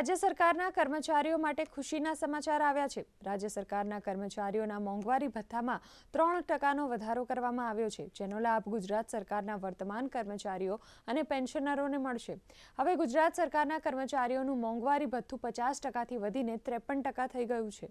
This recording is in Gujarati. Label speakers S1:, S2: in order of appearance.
S1: રાજ્ય સરકારના કર્મચારીઓ માટે ખુશીના સમાચાર આવ્યા છે રાજ્ય સરકારના કર્મચારીઓના મોંઘવારી ભથ્થામાં ત્રણ ટકાનો વધારો કરવામાં આવ્યો છે જેનો લાભ ગુજરાત સરકારના વર્તમાન કર્મચારીઓ અને પેન્શનરોને મળશે હવે ગુજરાત સરકારના કર્મચારીઓનું મોંઘવારી ભથ્થું પચાસ ટકાથી વધીને ત્રેપન ટકા થઈ ગયું છે